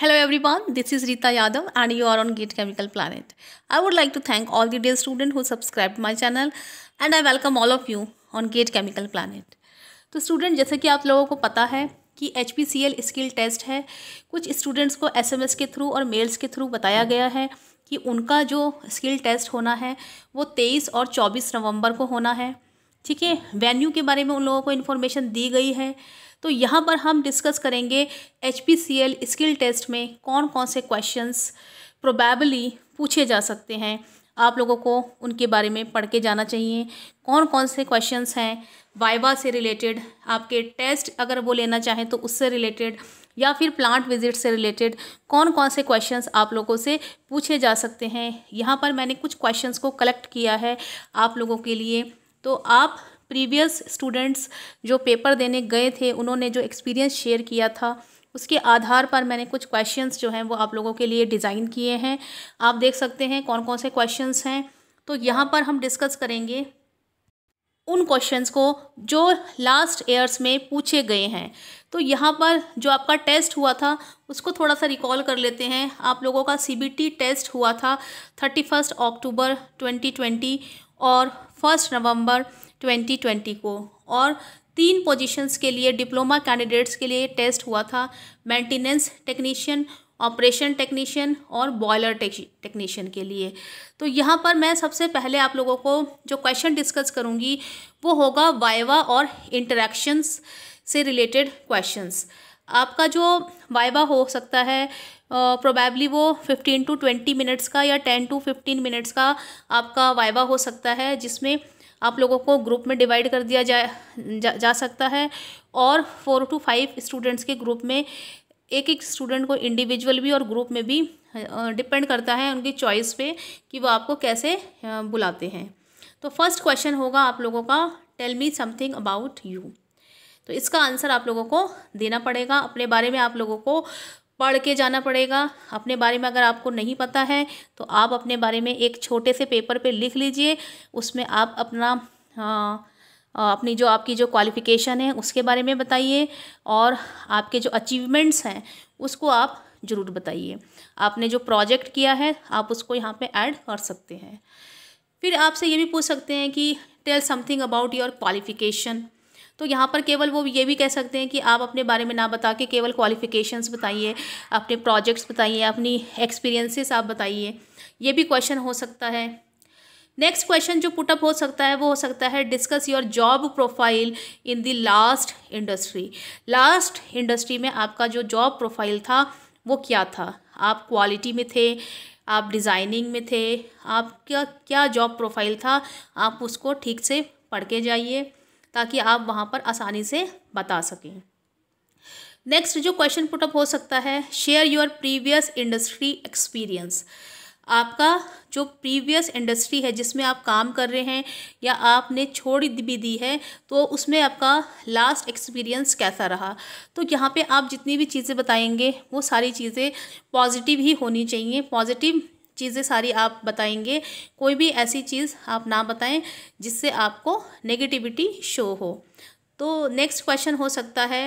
Hello everyone, this is Rita Yadav and you are on Gate Chemical Planet. I would like to thank all the dear students who subscribed my channel and I welcome all of you on Gate Chemical Planet. तो student जैसे कि आप लोगों को पता है कि H P C L skill test है कुछ स्टूडेंट्स को एस एम एस के थ्रू और मेल्स के थ्रू बताया गया है कि उनका जो स्किल टेस्ट होना है वो तेईस और चौबीस नवंबर को होना है ठीक है वेन्यू के बारे में उन लोगों को इन्फॉर्मेशन दी गई है तो यहाँ पर हम डिस्कस करेंगे एच स्किल टेस्ट में कौन कौन से क्वेश्चंस प्रोबेबली पूछे जा सकते हैं आप लोगों को उनके बारे में पढ़ के जाना चाहिए कौन कौन से क्वेश्चंस हैं वाइवा से रिलेटेड आपके टेस्ट अगर वो लेना चाहें तो उससे रिलेटेड या फिर प्लांट विजिट से रिलेटेड कौन कौन से क्वेश्चंस आप लोगों से पूछे जा सकते हैं यहाँ पर मैंने कुछ क्वेश्चंस को कलेक्ट किया है आप लोगों के लिए तो आप प्रीवियस स्टूडेंट्स जो पेपर देने गए थे उन्होंने जो एक्सपीरियंस शेयर किया था उसके आधार पर मैंने कुछ क्वेश्चंस जो हैं वो आप लोगों के लिए डिज़ाइन किए हैं आप देख सकते हैं कौन कौन से क्वेश्चंस हैं तो यहाँ पर हम डिस्कस करेंगे उन क्वेश्चंस को जो लास्ट ईयर्स में पूछे गए हैं तो यहाँ पर जो आपका टेस्ट हुआ था उसको थोड़ा सा रिकॉल कर लेते हैं आप लोगों का सी टेस्ट हुआ था thirty first October twenty twenty और फर्स्ट नवम्बर 2020 को और तीन पोजीशंस के लिए डिप्लोमा कैंडिडेट्स के लिए टेस्ट हुआ था मेंटेनेंस टेक्नीशियन ऑपरेशन टेक्नीशियन और बॉयलर टेक्नीशियन के लिए तो यहाँ पर मैं सबसे पहले आप लोगों को जो क्वेश्चन डिस्कस करूँगी वो होगा वाइवा और इंटरेक्शंस से रिलेटेड क्वेश्चंस आपका जो वाइवा हो सकता है प्रोबेबली uh, वो फिफ्टीन टू ट्वेंटी मिनट्स का या टेन टू फिफ्टीन मिनट्स का आपका वाइवा हो सकता है जिसमें आप लोगों को ग्रुप में डिवाइड कर दिया जा जा, जा सकता है और फोर टू फाइव स्टूडेंट्स के ग्रुप में एक एक स्टूडेंट को इंडिविजुअल भी और ग्रुप में भी डिपेंड करता है उनकी चॉइस पे कि वो आपको कैसे बुलाते हैं तो फर्स्ट क्वेश्चन होगा आप लोगों का tell me something about you तो इसका आंसर आप लोगों को देना पड़ेगा अपने बारे में आप लोगों को पढ़ के जाना पड़ेगा अपने बारे में अगर आपको नहीं पता है तो आप अपने बारे में एक छोटे से पेपर पे लिख लीजिए उसमें आप अपना आ, हाँ, अपनी जो आपकी जो क्वालिफ़िकेशन है उसके बारे में बताइए और आपके जो अचीवमेंट्स हैं उसको आप ज़रूर बताइए आपने जो प्रोजेक्ट किया है आप उसको यहाँ पे ऐड कर सकते हैं फिर आपसे ये भी पूछ सकते हैं कि tell something about your qualification तो यहाँ पर केवल वो ये भी कह सकते हैं कि आप अपने बारे में ना बता के केवल क्वालिफ़िकेशंस बताइए अपने प्रोजेक्ट्स बताइए अपनी एक्सपीरियंसेस आप बताइए ये भी क्वेश्चन हो सकता है नेक्स्ट क्वेश्चन जो पुटअप हो सकता है वो हो सकता है discuss your job profile in the last industry last industry में आपका जो जॉब प्रोफाइल था वो क्या था आप क्वालिटी में थे आप डिज़ाइनिंग में थे आपका क्या जॉब प्रोफाइल था आप उसको ठीक से पढ़ के जाइए ताकि आप वहाँ पर आसानी से बता सकें नेक्स्ट जो क्वेश्चन पुटअप हो सकता है share your previous industry experience आपका जो प्रीवियस इंडस्ट्री है जिसमें आप काम कर रहे हैं या आपने छोड़ भी दी है तो उसमें आपका लास्ट एक्सपीरियंस कैसा रहा तो यहाँ पे आप जितनी भी चीज़ें बताएंगे वो सारी चीज़ें पॉजिटिव ही होनी चाहिए पॉजिटिव चीज़ें सारी आप बताएंगे कोई भी ऐसी चीज़ आप ना बताएं जिससे आपको नेगेटिविटी शो हो तो नेक्स्ट क्वेश्चन हो सकता है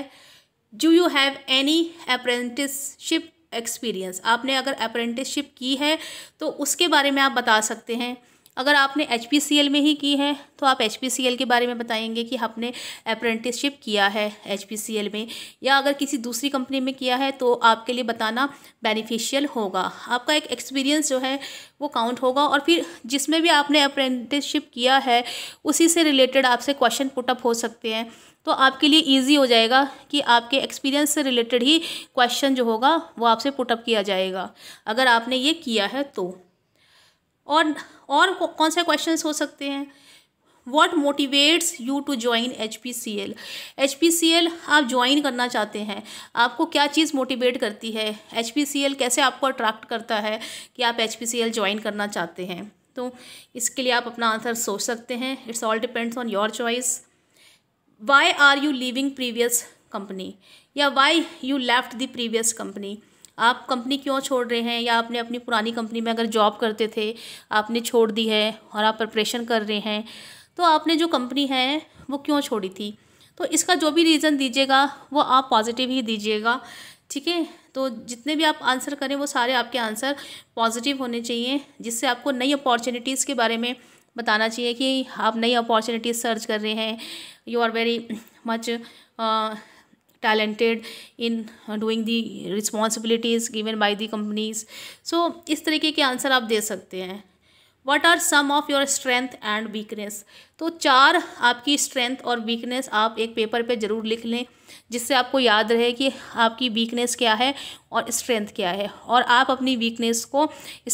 do you have any apprenticeship experience आपने अगर अप्रेंटिसशिप की है तो उसके बारे में आप बता सकते हैं अगर आपने एच में ही की है तो आप एच के बारे में बताएंगे कि आपने अप्रेंटिसशिप किया है एच में या अगर किसी दूसरी कंपनी में किया है तो आपके लिए बताना बेनिफिशियल होगा आपका एक एक्सपीरियंस जो है वो काउंट होगा और फिर जिसमें भी आपने अप्रेंटिसशिप किया है उसी से रिलेटेड आपसे क्वेश्चन पुटअप हो सकते हैं तो आपके लिए इजी हो जाएगा कि आपके एक्सपीरियंस से रिलेटेड ही क्वेश्चन जो होगा वो आपसे पुटअप किया जाएगा अगर आपने ये किया है तो और और कौन से क्वेश्चन हो सकते हैं what motivates you to join H P C L H P C L आप ज्वाइन करना चाहते हैं आपको क्या चीज़ मोटिवेट करती है एच पी सी एल कैसे आपको अट्रैक्ट करता है कि आप H P C L join करना चाहते हैं तो इसके लिए आप अपना आंसर सोच सकते हैं it's all depends on your choice why are you living previous company या why you left the previous company आप कंपनी क्यों छोड़ रहे हैं या आपने अपनी पुरानी कंपनी में अगर जॉब करते थे आपने छोड़ दी है और आप प्रिपरेशन कर रहे हैं तो आपने जो कंपनी है वो क्यों छोड़ी थी तो इसका जो भी रीज़न दीजिएगा वो आप पॉजिटिव ही दीजिएगा ठीक है तो जितने भी आप आंसर करें वो सारे आपके आंसर पॉजिटिव होने चाहिए जिससे आपको नई अपॉर्चुनिटीज़ के बारे में बताना चाहिए कि आप नई अपॉर्चुनिटीज़ सर्च कर रहे हैं you are very much talented in doing the responsibilities given by the companies so इस तरीके के आंसर आप दे सकते हैं what are some of your strength and weakness तो चार आपकी स्ट्रेंथ और वीकनेस आप एक पेपर पे ज़रूर लिख लें जिससे आपको याद रहे कि आपकी वीकनेस क्या है और स्ट्रेंथ क्या है और आप अपनी वीकनेस को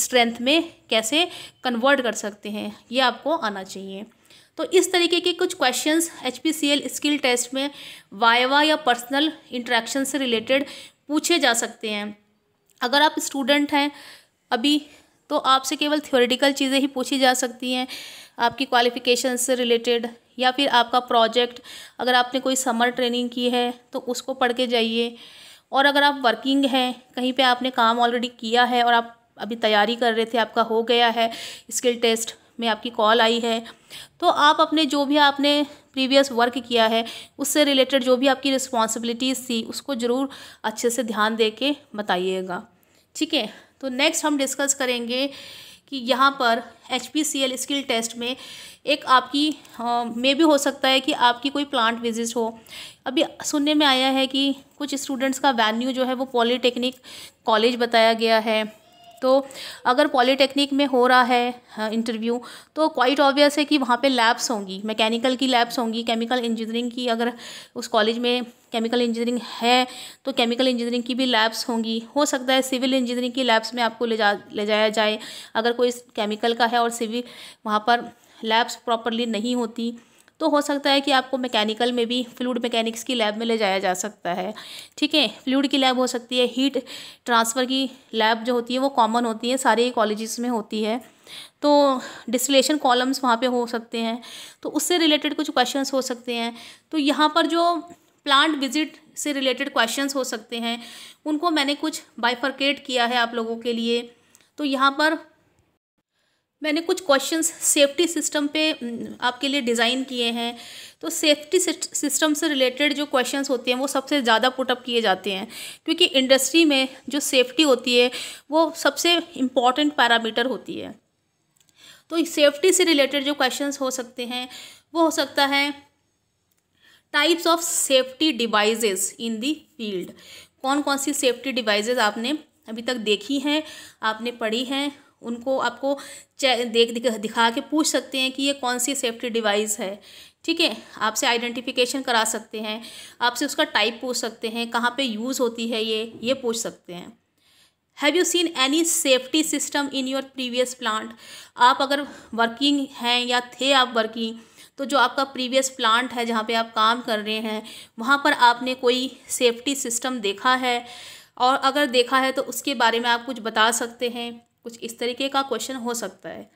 स्ट्रेंथ में कैसे कन्वर्ट कर सकते हैं ये आपको आना चाहिए तो इस तरीके के कुछ क्वेश्चंस एच स्किल टेस्ट में वायवा या पर्सनल इंट्रैक्शन से रिलेटेड पूछे जा सकते हैं अगर आप स्टूडेंट हैं अभी तो आपसे केवल थ्योरेटिकल चीज़ें ही पूछी जा सकती हैं आपकी क्वालिफ़िकेशन से रिलेटेड या फिर आपका प्रोजेक्ट अगर आपने कोई समर ट्रेनिंग की है तो उसको पढ़ के जाइए और अगर आप वर्किंग हैं कहीं पे आपने काम ऑलरेडी किया है और आप अभी तैयारी कर रहे थे आपका हो गया है स्किल टेस्ट में आपकी कॉल आई है तो आप अपने जो भी आपने प्रीवियस वर्क किया है उससे रिलेटेड जो भी आपकी रिस्पॉन्सिबिलिटीज़ थी उसको ज़रूर अच्छे से ध्यान दे के बताइएगा ठीक है तो नेक्स्ट हम डिस्कस करेंगे कि यहाँ पर H P C L skill test में एक आपकी मे भी हो सकता है कि आपकी कोई प्लांट विजिट हो अभी सुनने में आया है कि कुछ स्टूडेंट्स का वेन्यू जो है वो पॉलीटेक्निक कॉलेज बताया गया है तो अगर पॉलीटेक्निक में हो रहा है इंटरव्यू हाँ, तो क्वाइट ऑब्वियस है कि वहाँ पे लैब्स होंगी मैकेनिकल की लैब्स होंगी केमिकल इंजीनियरिंग की अगर उस कॉलेज में केमिकल इंजीनियरिंग है तो केमिकल इंजीनियरिंग की भी लैब्स होंगी हो सकता है सिविल इंजीनियरिंग की लैब्स में आपको ले जा ले जाया जाए अगर कोई केमिकल का है और सिविल वहाँ पर लैब्स प्रॉपरली नहीं होती तो हो सकता है कि आपको मैकेनिकल में भी फ्लूड मैकेनिक्स की लैब में ले जाया जा सकता है ठीक है फ्लूड की लैब हो सकती है हीट ट्रांसफ़र की लैब जो होती है वो कॉमन होती है सारे कॉलेजेस में होती है तो डिस्टिलेशन कॉलम्स वहाँ पे हो सकते हैं तो उससे रिलेटेड कुछ क्वेश्चंस हो सकते हैं तो यहाँ पर जो प्लांट विजिट से रिलेटेड क्वेश्चंस हो सकते हैं उनको मैंने कुछ बाइफर्केट किया है आप लोगों के लिए तो यहाँ पर मैंने कुछ क्वेश्चंस सेफ्टी सिस्टम पे आपके लिए डिज़ाइन किए हैं तो सेफ्टी सिस्टम से रिलेटेड जो क्वेश्चंस होते हैं वो सबसे ज़्यादा पुटअप किए जाते हैं क्योंकि इंडस्ट्री में जो सेफ्टी होती है वो सबसे इम्पॉर्टेंट पैरामीटर होती है तो सेफ्टी से रिलेटेड जो क्वेश्चन हो सकते हैं वो हो सकता है types of safety devices in the field कौन कौन सी सेफ्टी डिवाइज आपने अभी तक देखी हैं आपने पढ़ी हैं उनको आपको देख दिखा के पूछ सकते हैं कि ये कौन सी सेफ्टी डिवाइस है ठीक है आपसे आइडेंटिफिकेशन करा सकते हैं आपसे उसका टाइप पूछ सकते हैं कहाँ पे यूज़ होती है ये ये पूछ सकते हैं have you seen any safety system in your previous plant आप अगर वर्किंग हैं या थे आप वर्किंग तो जो आपका प्रीवियस प्लांट है जहाँ पे आप काम कर रहे हैं वहाँ पर आपने कोई सेफ्टी सिस्टम देखा है और अगर देखा है तो उसके बारे में आप कुछ बता सकते हैं कुछ इस तरीके का क्वेश्चन हो सकता है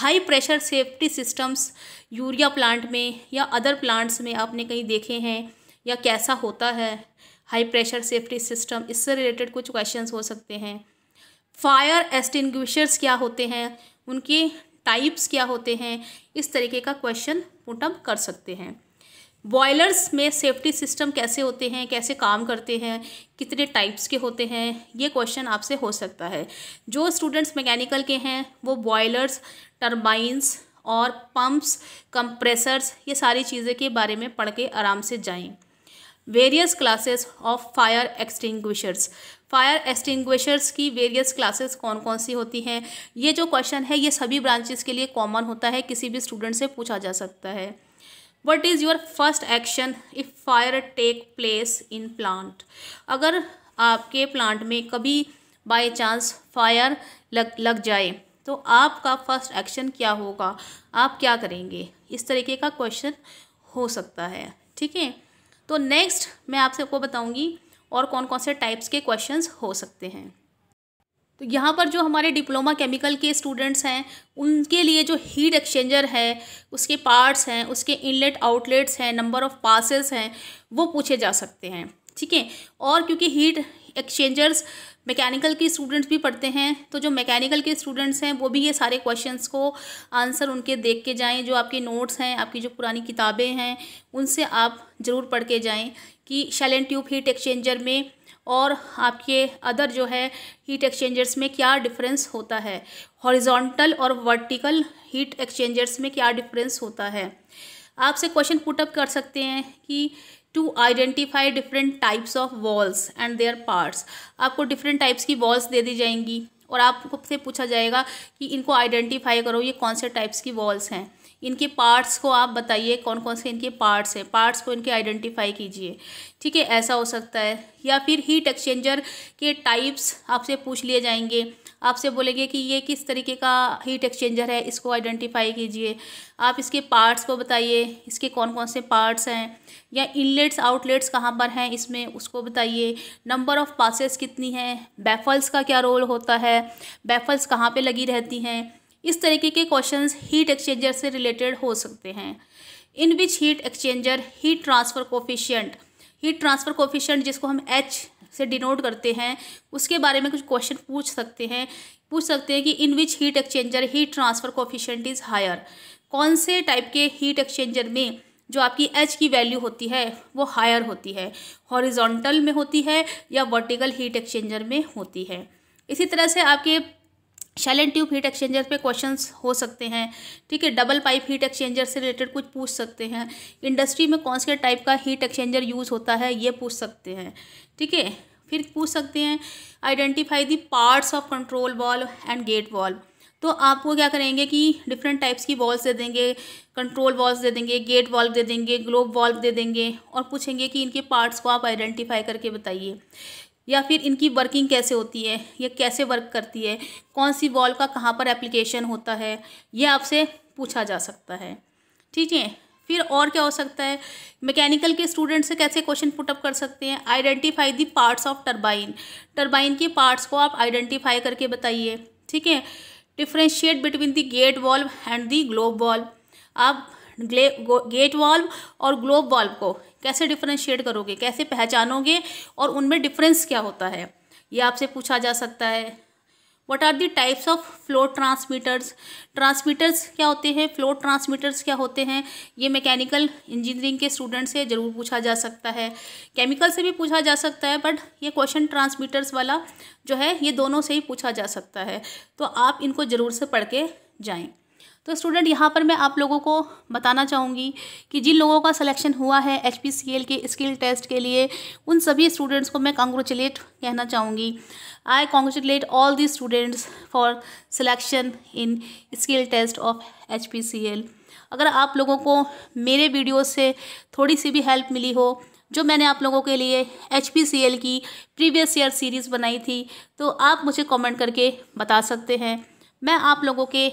high pressure safety systems urea plant में या अदर प्लांट्स में आपने कहीं देखे हैं या कैसा होता है हाई प्रेशर सेफ्टी सिस्टम इससे रिलेटेड कुछ क्वेश्चंस हो सकते हैं फायर एस्टिंग्विशर्स क्या होते हैं उनके टाइप्स क्या होते हैं इस तरीके का क्वेश्चन पुटअप कर सकते हैं बॉयलर्स में सेफ्टी सिस्टम कैसे होते हैं कैसे काम करते हैं कितने टाइप्स के होते हैं ये क्वेश्चन आपसे हो सकता है जो स्टूडेंट्स मैकेनिकल के हैं वो बॉयलर्स टर्बाइंस और पंप्स कंप्रेसर्स ये सारी चीज़ें के बारे में पढ़ के आराम से जाएं various classes of fire extinguishers fire extinguishers की वेरियस क्लासेस कौन कौन सी होती हैं ये जो क्वेश्चन है ये सभी ब्रांचेस के लिए कॉमन होता है किसी भी स्टूडेंट से पूछा जा सकता है what is your first action if fire take place in plant अगर आपके प्लांट में कभी बाय चांस फायर लग लग जाए तो आपका फर्स्ट एक्शन क्या होगा आप क्या करेंगे इस तरीके का क्वेश्चन हो सकता है ठीक है तो नेक्स्ट मैं आपसे आपको बताऊंगी और कौन कौन से टाइप्स के क्वेश्चंस हो सकते हैं तो यहाँ पर जो हमारे डिप्लोमा केमिकल के स्टूडेंट्स हैं उनके लिए जो हीट एक्सचेंजर है उसके पार्ट्स हैं उसके इनलेट आउटलेट्स हैं नंबर ऑफ़ पासेस हैं वो पूछे जा सकते हैं ठीक है और क्योंकि हीट एक्सचेंजर्स मैकेनिकल के स्टूडेंट्स भी पढ़ते हैं तो जो मैकेनिकल के स्टूडेंट्स हैं वो भी ये सारे क्वेश्चंस को आंसर उनके देख के जाएं जो आपके नोट्स हैं आपकी जो पुरानी किताबें हैं उनसे आप ज़रूर पढ़ के जाएं कि शैलेंट ट्यूब हीट एक्सचेंजर में और आपके अदर जो है हीट एक्सचेंजर्स में क्या डिफरेंस होता है हॉरिजॉन्टल और वर्टिकल हीट एक्सचेंजर्स में क्या डिफरेंस होता है आपसे क्वेश्चन पुटअप कर सकते हैं कि to identify different types of valves and their parts आपको डिफरेंट टाइप्स की वॉल्स दे दी जाएंगी और आपसे पूछा जाएगा कि इनको आइडेंटिफाई करो ये कौन से टाइप्स की वॉल्स हैं इनके पार्ट्स को आप बताइए कौन कौन से इनके पार्ट्स हैं पार्ट्स को इनके आइडेंटिफाई कीजिए ठीक है ऐसा हो सकता है या फिर हीट एक्सचेंजर के टाइप्स आपसे पूछ लिए जाएंगे आपसे बोलेंगे कि ये किस तरीके का हीट एक्सचेंजर है इसको आइडेंटिफाई कीजिए आप इसके पार्ट्स को बताइए इसके कौन कौन से पार्ट्स हैं या इनलेट्स आउटलेट्स कहाँ पर हैं इसमें उसको बताइए नंबर ऑफ़ पासेस कितनी हैं बैफल्स का क्या रोल होता है बैफल्स कहाँ पे लगी रहती हैं इस तरीके के क्वेश्चन हीट एक्सचेंजर से रिलेटेड हो सकते हैं in which heat exchanger heat transfer coefficient heat transfer coefficient जिसको हम एच से डिनोट करते हैं उसके बारे में कुछ क्वेश्चन पूछ सकते हैं पूछ सकते हैं कि in which heat exchanger heat transfer coefficient is higher कौन से टाइप के हीट एक्सचेंजर में जो आपकी एच की वैल्यू होती है वो हायर होती है हॉरिजॉन्टल में होती है या वर्टिकल हीट एक्सचेंजर में होती है इसी तरह से आपके shell and tube heat exchanger पे क्वेश्चंस हो सकते हैं ठीक है डबल पाइप हीट एक्सचेंजर से रिलेटेड कुछ पूछ सकते हैं इंडस्ट्री में कौन से टाइप का हीट एक्सचेंजर यूज़ होता है ये पूछ सकते हैं ठीक है फिर पूछ सकते हैं identify the parts of control valve and gate valve तो आपको क्या करेंगे कि डिफरेंट टाइप्स की वॉल्स दे देंगे कंट्रोल वॉल्स दे देंगे गेट वॉल्व दे देंगे ग्लोब वॉल्व दे देंगे और पूछेंगे कि इनके पार्ट्स को आप आइडेंटिफाई करके बताइए या फिर इनकी वर्किंग कैसे होती है ये कैसे वर्क करती है कौन सी बॉल का कहाँ पर एप्लीकेशन होता है यह आपसे पूछा जा सकता है ठीक है फिर और क्या हो सकता है मैकेनिकल के स्टूडेंट से कैसे क्वेश्चन पुटअप कर सकते हैं identify the parts of turbine turbine के पार्ट्स को आप आइडेंटिफाई करके बताइए ठीक है differentiate between the gate valve and the globe valve आप गेट वॉल्व और ग्लोब वॉल्व को कैसे डिफ्रेंशिएट करोगे कैसे पहचानोगे और उनमें डिफरेंस क्या होता है ये आपसे पूछा जा सकता है what are the types of flow transmitters transmitters क्या होते हैं फ्लो ट्रांसमीटर्स क्या होते हैं ये मैकेनिकल इंजीनियरिंग के स्टूडेंट से ज़रूर पूछा जा सकता है केमिकल से भी पूछा जा सकता है बट ये क्वेश्चन ट्रांसमीटर्स वाला जो है ये दोनों से ही पूछा जा सकता है तो आप इनको ज़रूर से पढ़ के जाएँ तो स्टूडेंट यहाँ पर मैं आप लोगों को बताना चाहूँगी कि जिन लोगों का सिलेक्शन हुआ है एच के स्किल टेस्ट के लिए उन सभी स्टूडेंट्स को मैं कॉन्ग्रेचुलेट कहना चाहूँगी I congratulate all the students for selection in skill test of H अगर आप लोगों को मेरे वीडियो से थोड़ी सी भी हेल्प मिली हो जो मैंने आप लोगों के लिए एच की प्रीवियस ईयर सीरीज़ बनाई थी तो आप मुझे कमेंट करके बता सकते हैं मैं आप लोगों के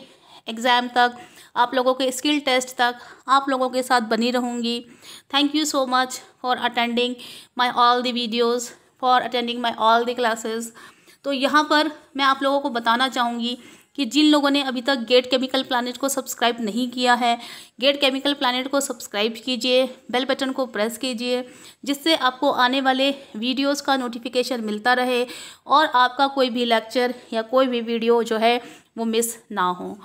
एग्ज़ाम तक आप लोगों के स्किल टेस्ट तक आप लोगों के साथ बनी रहूँगी thank you so much for attending my all the videos for attending my all the classes तो यहाँ पर मैं आप लोगों को बताना चाहूँगी कि जिन लोगों ने अभी तक गेट केमिकल प्लानट को सब्सक्राइब नहीं किया है गेट केमिकल प्लानट को सब्सक्राइब कीजिए बेल बटन को प्रेस कीजिए जिससे आपको आने वाले वीडियोस का नोटिफिकेशन मिलता रहे और आपका कोई भी लेक्चर या कोई भी वीडियो जो है वो मिस ना हो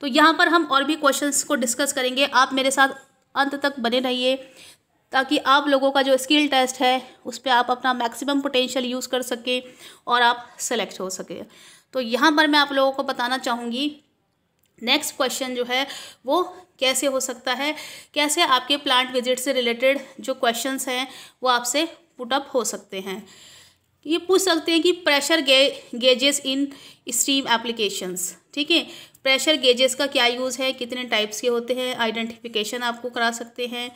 तो यहाँ पर हम और भी क्वेश्चंस को डिस्कस करेंगे आप मेरे साथ अंत तक बने रहिए ताकि आप लोगों का जो स्किल टेस्ट है उस पर आप अपना मैक्सिमम पोटेंशियल यूज़ कर सकें और आप सेलेक्ट हो सके तो यहाँ पर मैं आप लोगों को बताना चाहूँगी नेक्स्ट क्वेश्चन जो है वो कैसे हो सकता है कैसे आपके प्लांट विजिट से रिलेटेड जो क्वेश्चंस हैं वो आपसे पुटअप हो सकते हैं ये पूछ सकते हैं कि प्रेशर गे गेजेस इन स्ट्रीम एप्लीकेशंस ठीक है प्रेशर गेजेस का क्या यूज़ है कितने टाइप्स के होते हैं आइडेंटिफिकेशन आपको करा सकते हैं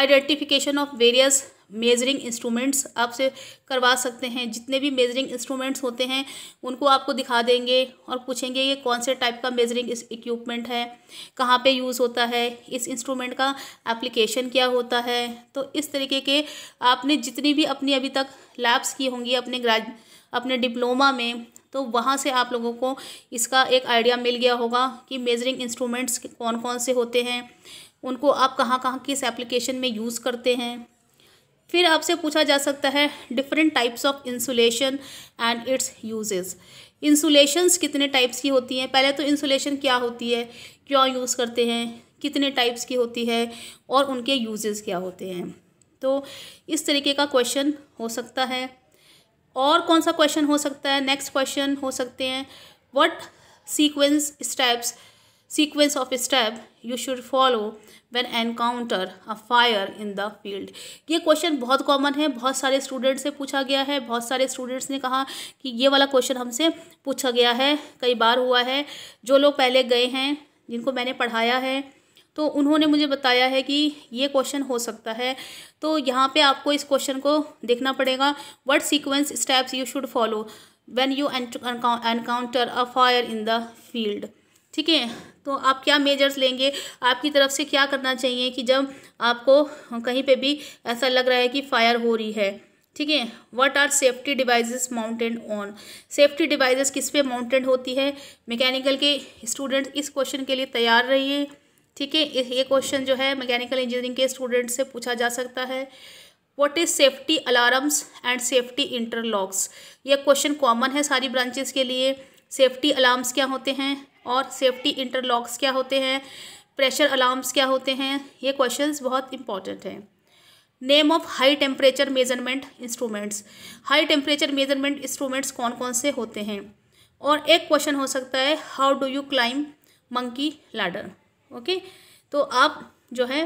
identification of various measuring instruments आपसे करवा सकते हैं जितने भी मेजरिंग इंस्ट्रूमेंट्स होते हैं उनको आपको दिखा देंगे और पूछेंगे ये कौन से टाइप का मेजरिंग इक्विपमेंट है कहाँ पे यूज़ होता है इस इंस्ट्रूमेंट का एप्लीकेशन क्या होता है तो इस तरीके के आपने जितनी भी अपनी अभी तक लैब्स की होंगी अपने ग्रेज अपने डिप्लोमा में तो वहाँ से आप लोगों को इसका एक आइडिया मिल गया होगा कि मेजरिंग इंस्ट्रूमेंट्स कौन कौन से होते हैं उनको आप कहाँ कहाँ किस एप्लीकेशन में यूज़ करते हैं फिर आपसे पूछा जा सकता है different types of insulation and its uses insulations कितने टाइप्स की होती हैं पहले तो इंसुलेशन क्या होती है क्यों यूज़ करते हैं कितने टाइप्स की होती है और उनके यूजेस क्या होते हैं तो इस तरीके का क्वेश्चन हो सकता है और कौन सा क्वेश्चन हो सकता है नेक्स्ट क्वेश्चन हो सकते हैं what sequence steps sequence of step you should follow when encounter a fire in the field ये क्वेश्चन बहुत कॉमन है बहुत सारे स्टूडेंट से पूछा गया है बहुत सारे स्टूडेंट्स ने कहा कि ये वाला क्वेश्चन हमसे पूछा गया है कई बार हुआ है जो लोग पहले गए हैं जिनको मैंने पढ़ाया है तो उन्होंने मुझे बताया है कि ये क्वेश्चन हो सकता है तो यहाँ पे आपको इस क्वेश्चन को देखना पड़ेगा what sequence steps you should follow when you encounter a fire in the field ठीक है तो आप क्या मेजर्स लेंगे आपकी तरफ से क्या करना चाहिए कि जब आपको कहीं पे भी ऐसा लग रहा है कि फायर हो रही है ठीक है what are safety devices mounted on safety devices किस पे माउंटेड होती है मैकेनिकल के स्टूडेंट इस क्वेश्चन के लिए तैयार रहिए ठीक है ये क्वेश्चन जो है मैकेनिकल इंजीनियरिंग के स्टूडेंट से पूछा जा सकता है what is safety alarms and safety interlocks यह क्वेश्चन कॉमन है सारी ब्रांचेस के लिए सेफ्टी अलार्म्स क्या होते हैं और सेफ्टी इंटरलॉक्स क्या होते हैं प्रेशर अलार्म्स क्या होते हैं ये क्वेश्चन बहुत इंपॉर्टेंट हैं name of high temperature measurement instruments high temperature measurement instruments कौन कौन से होते हैं और एक क्वेश्चन हो सकता है how do you climb monkey ladder okay तो आप जो है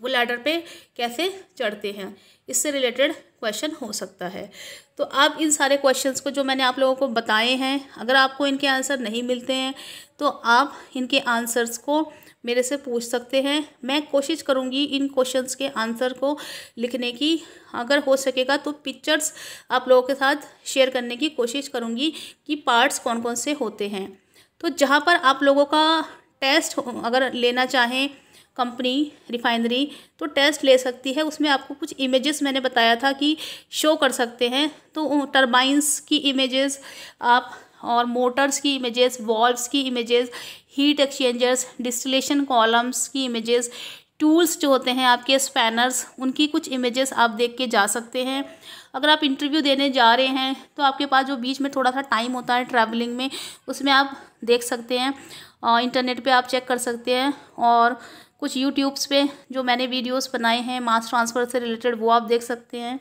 वो लैडर पे कैसे चढ़ते हैं इससे रिलेटेड क्वेश्चन हो सकता है तो आप इन सारे क्वेश्चंस को जो मैंने आप लोगों को बताए हैं अगर आपको इनके आंसर नहीं मिलते हैं तो आप इनके आंसर्स को मेरे से पूछ सकते हैं मैं कोशिश करूँगी इन क्वेश्चंस के आंसर को लिखने की अगर हो सकेगा तो पिक्चर्स आप लोगों के साथ शेयर करने की कोशिश करूँगी कि पार्ट्स कौन कौन से होते हैं तो जहाँ पर आप लोगों का टेस्ट अगर लेना चाहें कंपनी रिफाइनरी तो टेस्ट ले सकती है उसमें आपको कुछ इमेजेस मैंने बताया था कि शो कर सकते हैं तो टर्बाइंस की इमेजेस आप और मोटर्स की इमेजेस वॉल्व्स की images heat exchangers distillation columns की इमेजेस टूल्स जो होते हैं आपके स्पैनर्स उनकी कुछ इमेजेस आप देख के जा सकते हैं अगर आप इंटरव्यू देने जा रहे हैं तो आपके पास जो बीच में थोड़ा सा टाइम होता है ट्रैवलिंग में उसमें आप देख सकते हैं इंटरनेट पे आप चेक कर सकते हैं और कुछ यूट्यूब्स पे जो मैंने वीडियोस बनाए हैं मास ट्रांसफ़र से रिलेटेड वो आप देख सकते हैं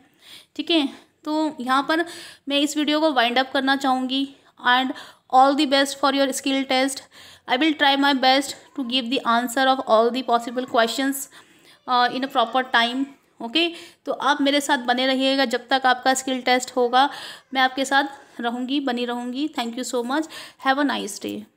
ठीक है तो यहाँ पर मैं इस वीडियो को वाइंड अप करना चाहूँगी and all the best for your skill test I will try my best to give the answer of all the possible question in a proper time okay okay? तो आप मेरे साथ बने रहिएगा जब तक आपका स्किल टेस्ट होगा मैं आपके साथ रहूँगी बनी रहूँगी thank you so much have a nice day